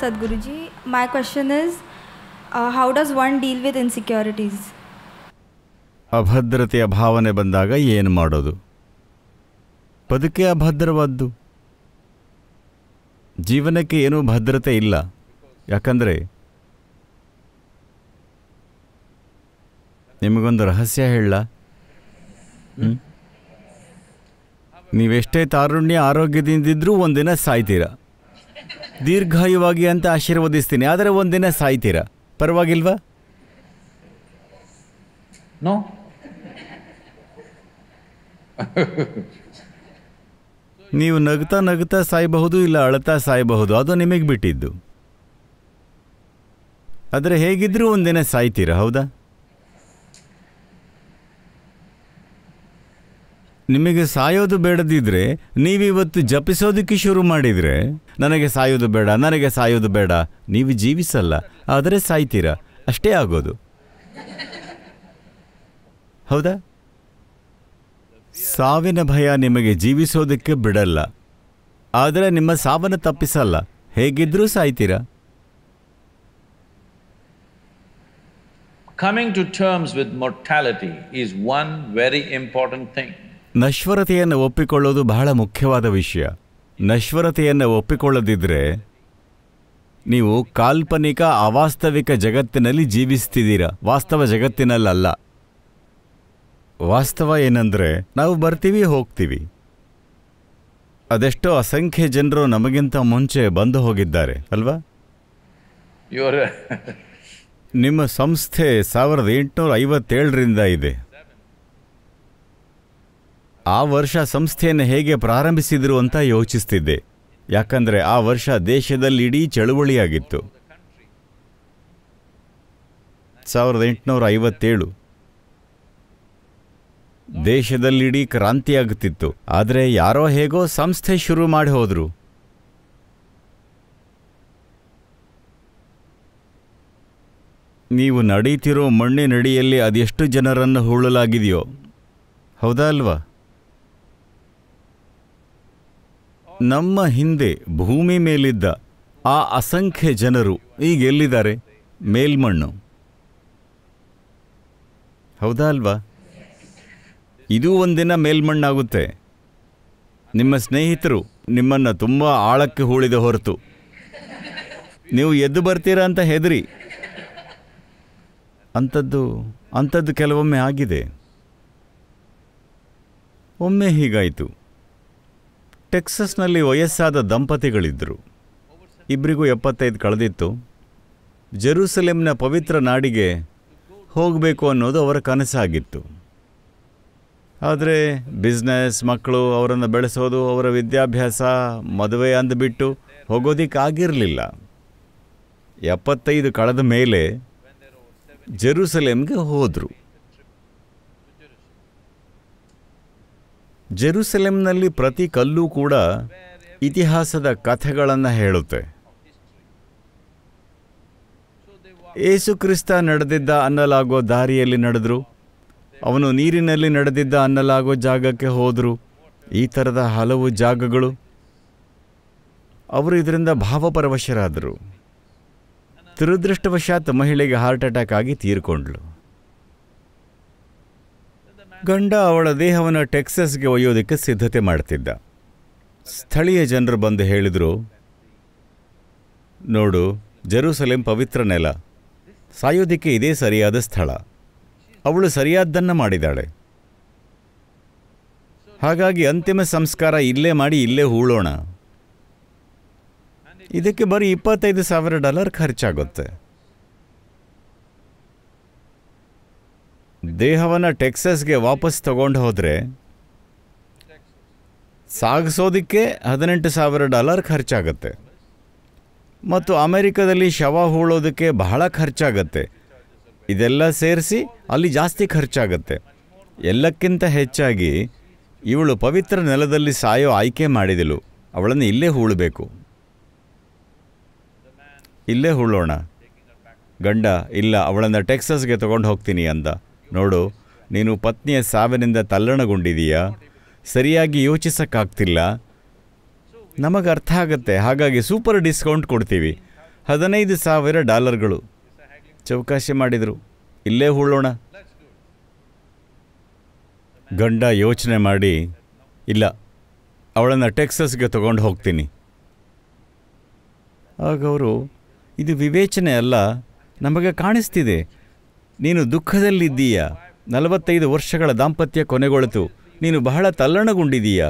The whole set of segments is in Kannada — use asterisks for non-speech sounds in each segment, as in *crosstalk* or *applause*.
Sadhguruji. My question is uh, how does one deal with insecurities? ಅಭದ್ರತೆಯ ಭಾವನೆ ಬಂದಾಗ ಏನು ಮಾಡೋದು ಬದುಕೆ ಅಭದ್ರವಾದ್ದು ಜೀವನಕ್ಕೆ ಏನೂ ಭದ್ರತೆ ಇಲ್ಲ ಯಾಕಂದರೆ ನಿಮಗೊಂದು ರಹಸ್ಯ ಹೇಳ ನೀವೆಷ್ಟೇ ತಾರುಣ್ಯ ಆರೋಗ್ಯದಿಂದಿದ್ದರೂ ಒಂದಿನ ಸಾಯ್ತೀರ ದೀರ್ಘಾಯುವಾಗಿ ಅಂತ ಆಶೀರ್ವದಿಸ್ತೀನಿ ಆದರೆ ಒಂದಿನ ಸಾಯ್ತೀರಾ ಪರವಾಗಿಲ್ವಾ ನೀವು ನಗ್ತಾ ನಗ್ತಾ ಸಾಯಬಹುದು ಇಲ್ಲ ಅಳತಾ ಸಾಯಬಹುದು ಅದು ನಿಮಗೆ ಬಿಟ್ಟಿದ್ದು ಆದರೆ ಹೇಗಿದ್ರೂ ಒಂದಿನ ಸಾಯ್ತೀರಾ ಹೌದಾ ನಿಮಗೆ ಸಾಯೋದು ಬೇಡದಿದ್ರೆ ನೀವಿವತ್ತು ಜಪಿಸೋದಕ್ಕೆ ಶುರು ಮಾಡಿದರೆ ನನಗೆ ಸಾಯೋದು ಬೇಡ ನನಗೆ ಸಾಯೋದು ಬೇಡ ನೀವು ಜೀವಿಸಲ್ಲ ಆದರೆ ಸಾಯ್ತೀರಾ ಅಷ್ಟೇ ಆಗೋದು ಹೌದಾ ಸಾವಿನ ಭಯ ನಿಮಗೆ ಜೀವಿಸೋದಕ್ಕೆ ಬಿಡಲ್ಲ ಆದರೆ ನಿಮ್ಮ ಸಾವನ್ನು ತಪ್ಪಿಸಲ್ಲ ಹೇಗಿದ್ರೂ ಸಾಯ್ತೀರಾ coming to terms with mortality is one very important thing ನಶ್ವರತೆಯನ್ನು ಒಪ್ಪಿಕೊಳ್ಳೋದು ಬಹಳ ಮುಖ್ಯವಾದ ವಿಷಯ ನಶ್ವರತೆಯನ್ನು ಒಪ್ಪಿಕೊಳ್ಳದಿದ್ದರೆ ನೀವು ಕಾಲ್ಪನಿಕ ಅವಾಸ್ತವಿಕ ಜಗತ್ತಿನಲ್ಲಿ ಜೀವಿಸ್ತಿದ್ದೀರಾ ವಾಸ್ತವ ಜಗತ್ತಿನಲ್ಲ ವಾಸ್ತವ ಏನಂದರೆ ನಾವು ಬರ್ತೀವಿ ಹೋಗ್ತೀವಿ ಅದೆಷ್ಟೋ ಅಸಂಖ್ಯ ಜನರು ನಮಗಿಂತ ಮುಂಚೆ ಬಂದು ಹೋಗಿದ್ದಾರೆ ಅಲ್ವಾ ನಿಮ್ಮ ಸಂಸ್ಥೆ ಸಾವಿರದ ಎಂಟುನೂರ ಐವತ್ತೇಳರಿಂದ ಇದೆ ಆ ವರ್ಷ ಸಂಸ್ಥೆಯನ್ನು ಹೇಗೆ ಪ್ರಾರಂಭಿಸಿದರು ಅಂತ ಯೋಚಿಸ್ತಿದ್ದೆ ಯಾಕಂದರೆ ಆ ವರ್ಷ ದೇಶದಲ್ಲಿ ಇಡೀ ಚಳುವಳಿಯಾಗಿತ್ತು ಸಾವಿರದ ಎಂಟುನೂರ ಐವತ್ತೇಳು ದೇಶದಲ್ಲಿಡೀ ಕ್ರಾಂತಿಯಾಗುತ್ತಿತ್ತು ಆದರೆ ಯಾರೋ ಹೇಗೋ ಸಂಸ್ಥೆ ಶುರು ಮಾಡಿ ಹೋದರು ನೀವು ನಡೀತಿರೋ ಮಣ್ಣಿನಡಿಯಲ್ಲಿ ಅದೆಷ್ಟು ಜನರನ್ನು ಹೂಳಲಾಗಿದೆಯೋ ಹೌದಾ ಅಲ್ವಾ ನಮ್ಮ ಹಿಂದೆ ಭೂಮಿ ಮೇಲಿದ್ದ ಆ ಅಸಂಖ್ಯ ಜನರು ಈಗ ಎಲ್ಲಿದ್ದಾರೆ ಮೇಲ್ಮಣ್ಣು ಹೌದಾ ಅಲ್ವಾ ಇದು ಒಂದಿನ ಮೇಲ್ಮಣ್ಣಾಗುತ್ತೆ ನಿಮ್ಮ ಸ್ನೇಹಿತರು ನಿಮ್ಮನ್ನು ತುಂಬ ಆಳಕ್ಕೆ ಹೂಳಿದ ಹೊರತು ನೀವು ಎದ್ದು ಬರ್ತೀರಾ ಅಂತ ಹೆದರಿ ಅಂಥದ್ದು ಅಂಥದ್ದು ಕೆಲವೊಮ್ಮೆ ಆಗಿದೆ ಒಮ್ಮೆ ಹೀಗಾಯಿತು ಟೆಕ್ಸಸ್ನಲ್ಲಿ ವಯಸ್ಸಾದ ದಂಪತಿಗಳಿದ್ದರು ಇಬ್ಬರಿಗೂ ಎಪ್ಪತ್ತೈದು ಕಳೆದಿತ್ತು ಜೆರೂಸಲೇಮ್ನ ಪವಿತ್ರ ನಾಡಿಗೆ ಹೋಗಬೇಕು ಅನ್ನೋದು ಅವರ ಕನಸಾಗಿತ್ತು ಆದರೆ ಬಿಸ್ನೆಸ್ ಮಕ್ಕಳು ಅವರನ್ನು ಬೆಳೆಸೋದು ಅವರ ವಿದ್ಯಾಭ್ಯಾಸ ಮದುವೆ ಅಂದುಬಿಟ್ಟು ಹೋಗೋದಕ್ಕಾಗಿರಲಿಲ್ಲ ಎಪ್ಪತ್ತೈದು ಕಳೆದ ಮೇಲೆ ಜೆರೂಸಲೇಮ್ಗೆ ಹೋದರು ಜೆರುಸೆಲೆಮ್ನಲ್ಲಿ ಪ್ರತಿ ಕಲ್ಲೂ ಕೂಡ ಇತಿಹಾಸದ ಕಥೆಗಳನ್ನು ಹೇಳುತ್ತೆ ಏಸುಕ್ರಿಸ್ತ ನಡೆದಿದ್ದ ಅನ್ನಲಾಗೋ ದಾರಿಯಲ್ಲಿ ನಡೆದರು ಅವನು ನೀರಿನಲ್ಲಿ ನಡೆದಿದ್ದ ಅನ್ನಲಾಗೋ ಜಾಗಕ್ಕೆ ಹೋದರು ಈ ಥರದ ಹಲವು ಜಾಗಗಳು ಅವರು ಇದರಿಂದ ಭಾವಪರವಶರಾದರು ದುರದೃಷ್ಟವಶಾತ್ ಮಹಿಳೆಗೆ ಹಾರ್ಟ್ ಅಟ್ಯಾಕ್ ಆಗಿ ತೀರ್ಕೊಂಡ್ಳು ಗಂಡ ಅವಳ ದೇಹವನ್ನು ಟೆಕ್ಸಸ್ಗೆ ಒಯ್ಯೋದಕ್ಕೆ ಸಿದ್ಧತೆ ಮಾಡ್ತಿದ್ದ ಸ್ಥಳೀಯ ಜನರು ಬಂದು ಹೇಳಿದರು ನೋಡು ಜೆರೂಸಲೇಂ ಪವಿತ್ರ ನೆಲ ಸಾಯೋದಕ್ಕೆ ಇದೇ ಸರಿಯಾದ ಸ್ಥಳ ಅವಳು ಸರಿಯಾದ್ದನ್ನು ಮಾಡಿದಾಳೆ ಹಾಗಾಗಿ ಅಂತಿಮ ಸಂಸ್ಕಾರ ಇಲ್ಲೇ ಮಾಡಿ ಇಲ್ಲೇ ಹೂಳೋಣ ಇದಕ್ಕೆ ಬರೀ ಇಪ್ಪತ್ತೈದು ಸಾವಿರ ಡಾಲರ್ ಖರ್ಚಾಗುತ್ತೆ ದೇಹವನ್ನು ಟೆಕ್ಸಸ್ಗೆ ವಾಪಸ್ ತಗೊಂಡು ಹೋದರೆ ಸಾಗಿಸೋದಕ್ಕೆ ಹದಿನೆಂಟು ಸಾವಿರ ಡಾಲರ್ ಖರ್ಚಾಗತ್ತೆ ಮತ್ತು ಅಮೆರಿಕದಲ್ಲಿ ಶವ ಹೂಳೋದಕ್ಕೆ ಬಹಳ ಖರ್ಚಾಗತ್ತೆ ಇದೆಲ್ಲ ಸೇರಿಸಿ ಅಲ್ಲಿ ಜಾಸ್ತಿ ಖರ್ಚಾಗತ್ತೆ ಎಲ್ಲಕ್ಕಿಂತ ಹೆಚ್ಚಾಗಿ ಇವಳು ಪವಿತ್ರ ನೆಲದಲ್ಲಿ ಸಾಯೋ ಆಯ್ಕೆ ಮಾಡಿದಳು ಅವಳನ್ನು ಇಲ್ಲೇ ಹೂಳಬೇಕು ಇಲ್ಲೇ ಹೂಳೋಣ ಗಂಡ ಇಲ್ಲ ಅವಳನ್ನು ಟೆಕ್ಸಸ್ಗೆ ತಗೊಂಡು ಹೋಗ್ತೀನಿ ಅಂದ ನೋಡು ನೀನು ಪತ್ನಿಯ ಸಾವಿನಿಂದ ತಲ್ಲಣಗೊಂಡಿದೀಯಾ ಸರಿಯಾಗಿ ಯೋಚಿಸೋಕ್ಕಾಗ್ತಿಲ್ಲ ನಮಗೆ ಅರ್ಥ ಆಗುತ್ತೆ ಹಾಗಾಗಿ ಸೂಪರ್ ಡಿಸ್ಕೌಂಟ್ ಕೊಡ್ತೀವಿ ಹದಿನೈದು ಸಾವಿರ ಡಾಲರ್ಗಳು ಚೌಕಾಸಿ ಮಾಡಿದರು ಇಲ್ಲೇ ಹೂಳೋಣ ಗಂಡ ಯೋಚನೆ ಮಾಡಿ ಇಲ್ಲ ಅವಳನ್ನು ಟೆಕ್ಸಸ್ಗೆ ತಗೊಂಡು ಹೋಗ್ತೀನಿ ಆಗ ಅವರು ಇದು ವಿವೇಚನೆ ಅಲ್ಲ ನಮಗೆ ಕಾಣಿಸ್ತಿದೆ ನೀನು ದುಃಖದಲ್ಲಿದ್ದೀಯ ನಲವತ್ತೈದು ವರ್ಷಗಳ ದಾಂಪತ್ಯ ಕೊನೆಗೊಳಿತು ನೀನು ಬಹಳ ತಲ್ಲಣಗೊಂಡಿದ್ದೀಯಾ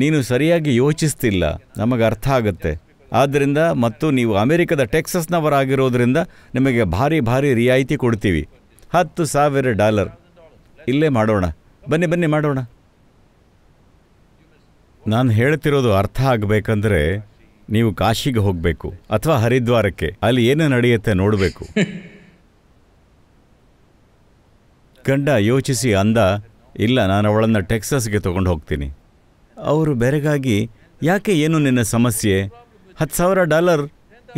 ನೀನು ಸರಿಯಾಗಿ ಯೋಚಿಸ್ತಿಲ್ಲ ನಮಗೆ ಅರ್ಥ ಆಗುತ್ತೆ ಆದ್ದರಿಂದ ಮತ್ತು ನೀವು ಅಮೆರಿಕದ ಟೆಕ್ಸಸ್ನವರಾಗಿರೋದ್ರಿಂದ ನಿಮಗೆ ಭಾರಿ ಭಾರಿ ರಿಯಾಯಿತಿ ಕೊಡ್ತೀವಿ ಹತ್ತು ಸಾವಿರ ಡಾಲರ್ ಇಲ್ಲೇ ಮಾಡೋಣ ಬನ್ನಿ ಬನ್ನಿ ಮಾಡೋಣ ನಾನು ಹೇಳ್ತಿರೋದು ಅರ್ಥ ಆಗಬೇಕಂದ್ರೆ ನೀವು ಕಾಶಿಗೆ ಹೋಗಬೇಕು ಅಥವಾ ಹರಿದ್ವಾರಕ್ಕೆ ಅಲ್ಲಿ ಏನು ನಡೆಯುತ್ತೆ ನೋಡಬೇಕು *laughs* ಗಂಡ ಯೋಚಿಸಿ ಅಂದ ಇಲ್ಲ ನಾನು ಅವಳನ್ನು ಟೆಕ್ಸಸ್ಗೆ ತೊಗೊಂಡು ಹೋಗ್ತೀನಿ ಅವರು ಬೆರೆಗಾಗಿ ಯಾಕೆ ಏನು ನಿನ್ನ ಸಮಸ್ಯೆ ಹತ್ತು ಸಾವಿರ ಡಾಲರ್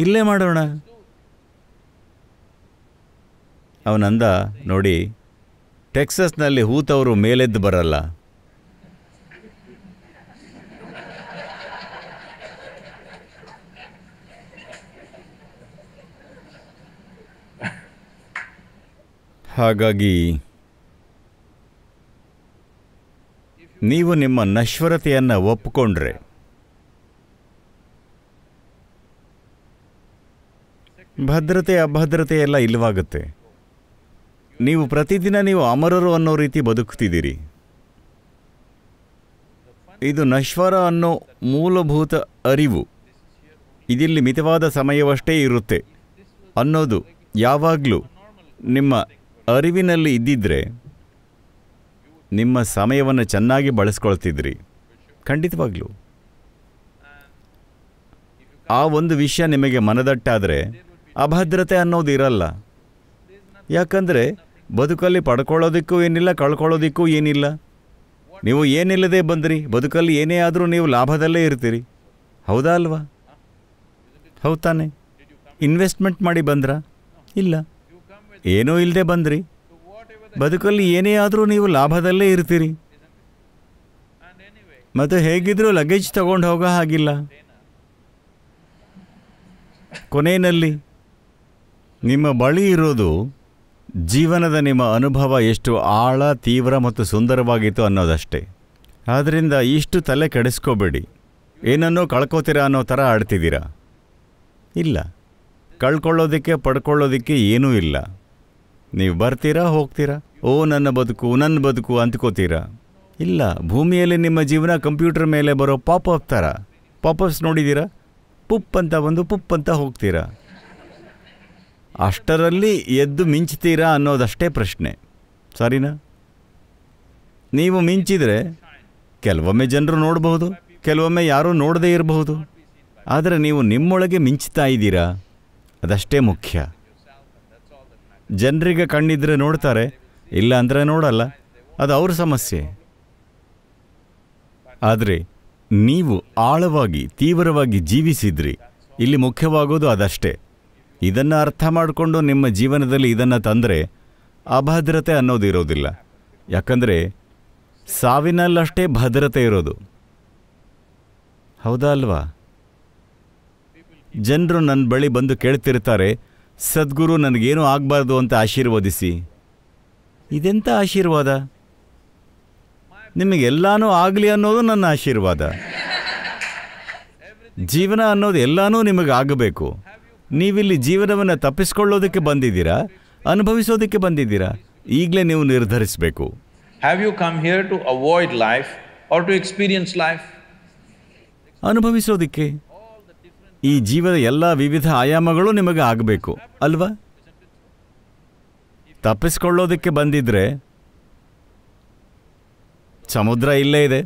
ಇಲ್ಲೇ ಮಾಡೋಣ ಅವನಂದ ನೋಡಿ ಟೆಕ್ಸಸ್ನಲ್ಲಿ ಹೂತವರು ಮೇಲೆದ್ದು ಬರಲ್ಲ ಹಾಗಾಗಿ ನೀವು ನಿಮ್ಮ ನಶ್ವರತೆಯನ್ನು ಒಪ್ಪಿಕೊಂಡ್ರೆ ಭದ್ರತೆ ಅಭದ್ರತೆ ಎಲ್ಲ ಇಲ್ಲವಾಗುತ್ತೆ ನೀವು ಪ್ರತಿದಿನ ನೀವು ಅಮರರು ಅನ್ನೋ ರೀತಿ ಬದುಕ್ತಿದ್ದೀರಿ ಇದು ನಶ್ವರ ಅನ್ನೋ ಮೂಲಭೂತ ಅರಿವು ಇದಿಲ್ಲಿ ಮಿತವಾದ ಸಮಯವಷ್ಟೇ ಇರುತ್ತೆ ಅನ್ನೋದು ಯಾವಾಗಲೂ ನಿಮ್ಮ ಅರಿವಿನಲ್ಲಿ ಇದ್ದಿದ್ರೆ ನಿಮ್ಮ ಸಮಯವನ್ನು ಚೆನ್ನಾಗಿ ಬಳಸ್ಕೊಳ್ತಿದ್ರಿ ಖಂಡಿತವಾಗ್ಲೂ ಆ ಒಂದು ವಿಷಯ ನಿಮಗೆ ಮನದಟ್ಟಾದರೆ ಅಭದ್ರತೆ ಅನ್ನೋದು ಇರಲ್ಲ ಯಾಕಂದರೆ ಬದುಕಲ್ಲಿ ಪಡ್ಕೊಳ್ಳೋದಕ್ಕೂ ಏನಿಲ್ಲ ಕಳ್ಕೊಳ್ಳೋದಕ್ಕೂ ಏನಿಲ್ಲ ನೀವು ಏನಿಲ್ಲದೆ ಬಂದ್ರಿ ಬದುಕಲ್ಲಿ ಏನೇ ಆದರೂ ನೀವು ಲಾಭದಲ್ಲೇ ಇರ್ತೀರಿ ಹೌದಾ ಅಲ್ವಾ ಹೌದಾನೆ ತಾನೆ ಇನ್ವೆಸ್ಟ್ಮೆಂಟ್ ಮಾಡಿ ಬಂದ್ರಾ ಇಲ್ಲ ಏನೂ ಇಲ್ಲದೆ ಬಂದ್ರಿ ಬದುಕಲ್ಲಿ ಏನೇ ಆದರೂ ನೀವು ಲಾಭದಲ್ಲೇ ಇರ್ತೀರಿ ಮತ್ತು ಹೇಗಿದ್ರೂ ಲಗೇಜ್ ತಗೊಂಡು ಹೋಗೋ ಹಾಗಿಲ್ಲ ಕೊನೆಯಲ್ಲಿ ನಿಮ್ಮ ಬಳಿ ಇರೋದು ಜೀವನದ ನಿಮ್ಮ ಅನುಭವ ಎಷ್ಟು ಆಳ ತೀವ್ರ ಮತ್ತು ಸುಂದರವಾಗಿತ್ತು ಅನ್ನೋದಷ್ಟೇ ಆದ್ದರಿಂದ ಇಷ್ಟು ತಲೆ ಕೆಡಿಸ್ಕೋಬೇಡಿ ಏನನ್ನೋ ಕಳ್ಕೋತೀರಾ ಅನ್ನೋ ಥರ ಆಡ್ತಿದ್ದೀರಾ ಇಲ್ಲ ಕಳ್ಕೊಳ್ಳೋದಕ್ಕೆ ಪಡ್ಕೊಳ್ಳೋದಕ್ಕೆ ಏನೂ ಇಲ್ಲ ನೀವು ಬರ್ತೀರಾ ಹೋಗ್ತೀರಾ ಓ ನನ್ನ ಬದುಕು ನನ್ನ ಬದುಕು ಅಂತ್ಕೋತೀರಾ ಇಲ್ಲ ಭೂಮಿಯಲ್ಲಿ ನಿಮ್ಮ ಜೀವನ ಕಂಪ್ಯೂಟರ್ ಮೇಲೆ ಬರೋ ಪಾಪ್ ಅಪ್ ಥರ ಪಾಪಪ್ಸ್ ನೋಡಿದ್ದೀರಾ ಪುಪ್ ಅಂತ ಬಂದು ಪುಪ್ ಅಂತ ಹೋಗ್ತೀರಾ ಅಷ್ಟರಲ್ಲಿ ಎದ್ದು ಮಿಂಚ್ತೀರಾ ಅನ್ನೋದಷ್ಟೇ ಪ್ರಶ್ನೆ ಸರಿನಾ ನೀವು ಮಿಂಚಿದರೆ ಕೆಲವೊಮ್ಮೆ ಜನರು ನೋಡಬಹುದು ಕೆಲವೊಮ್ಮೆ ಯಾರೂ ನೋಡದೇ ಇರಬಹುದು ಆದರೆ ನೀವು ನಿಮ್ಮೊಳಗೆ ಮಿಂಚ್ತಾ ಇದ್ದೀರಾ ಅದಷ್ಟೇ ಮುಖ್ಯ ಜನರಿಗೆ ಕಣ್ಣಿದ್ರೆ ನೋಡ್ತಾರೆ ಇಲ್ಲ ಅಂದರೆ ನೋಡಲ್ಲ ಅದು ಅವ್ರ ಸಮಸ್ಯೆ ಆದರೆ ನೀವು ಆಳವಾಗಿ ತೀವ್ರವಾಗಿ ಜೀವಿಸಿದ್ರಿ ಇಲ್ಲಿ ಮುಖ್ಯವಾಗೋದು ಅದಷ್ಟೇ ಇದನ್ನು ಅರ್ಥ ಮಾಡಿಕೊಂಡು ನಿಮ್ಮ ಜೀವನದಲ್ಲಿ ಇದನ್ನು ತಂದರೆ ಅಭದ್ರತೆ ಅನ್ನೋದು ಇರೋದಿಲ್ಲ ಯಾಕಂದರೆ ಸಾವಿನಲ್ಲಷ್ಟೇ ಭದ್ರತೆ ಇರೋದು ಹೌದಾ ಅಲ್ವಾ ಜನರು ನನ್ನ ಬಳಿ ಬಂದು ಕೇಳ್ತಿರ್ತಾರೆ ಸದ್ಗುರು ನನಗೇನು ಆಗಬಾರ್ದು ಅಂತ ಆಶೀರ್ವದಿಸಿ ಇದೆಂಥ ಆಶೀರ್ವಾದ ನಿಮಗೆಲ್ಲಾನು ಆಗಲಿ ಅನ್ನೋದು ನನ್ನ ಆಶೀರ್ವಾದ ಜೀವನ ಅನ್ನೋದು ನಿಮಗೆ ಆಗಬೇಕು ನೀವಿಲ್ಲಿ ಜೀವನವನ್ನು ತಪ್ಪಿಸ್ಕೊಳ್ಳೋದಕ್ಕೆ ಬಂದಿದ್ದೀರಾ ಅನುಭವಿಸೋದಕ್ಕೆ ಬಂದಿದ್ದೀರಾ ಈಗಲೇ ನೀವು ನಿರ್ಧರಿಸಬೇಕು have you come here to avoid life or to experience life ಅನುಭವಿಸೋದಕ್ಕೆ ಈ ಜೀವದ ಎಲ್ಲ ವಿವಿಧ ಆಯಾಮಗಳು ನಿಮಗೆ ಆಗಬೇಕು ಅಲ್ವಾ ತಪ್ಪಿಸ್ಕೊಳ್ಳೋದಕ್ಕೆ ಬಂದಿದ್ರೆ ಸಮುದ್ರ ಇಲ್ಲೇ ಇದೆ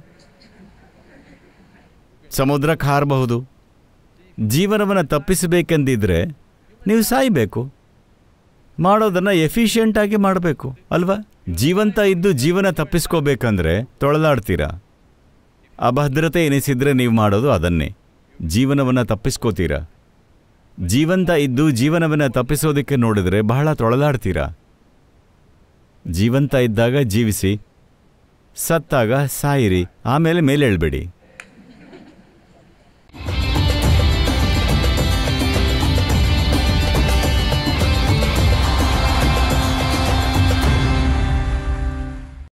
ಸಮುದ್ರ ಹಾರಬಹುದು ಜೀವನವನ್ನು ತಪ್ಪಿಸಬೇಕೆಂದಿದ್ರೆ ನೀವು ಸಾಯಬೇಕು ಮಾಡೋದನ್ನು ಎಫಿಷಿಯೆಂಟಾಗಿ ಮಾಡಬೇಕು ಅಲ್ವಾ ಜೀವಂತ ಇದ್ದು ಜೀವನ ತಪ್ಪಿಸ್ಕೋಬೇಕಂದ್ರೆ ತೊಳೆದಾಡ್ತೀರಾ ಅಭದ್ರತೆ ಎನಿಸಿದರೆ ನೀವು ಮಾಡೋದು ಅದನ್ನೇ ಜೀವನವನ್ನು ತಪ್ಪಿಸ್ಕೋತೀರಾ ಜೀವಂತ ಇದ್ದು ಜೀವನವನ್ನು ತಪ್ಪಿಸೋದಕ್ಕೆ ನೋಡಿದರೆ ಬಹಳ ತೊಳಲಾಡ್ತೀರಾ ಜೀವಂತ ಇದ್ದಾಗ ಜೀವಿಸಿ ಸತ್ತಾಗ ಸಾಯಿರಿ ಆಮೇಲೆ ಮೇಲೇಳ್ಬೇಡಿ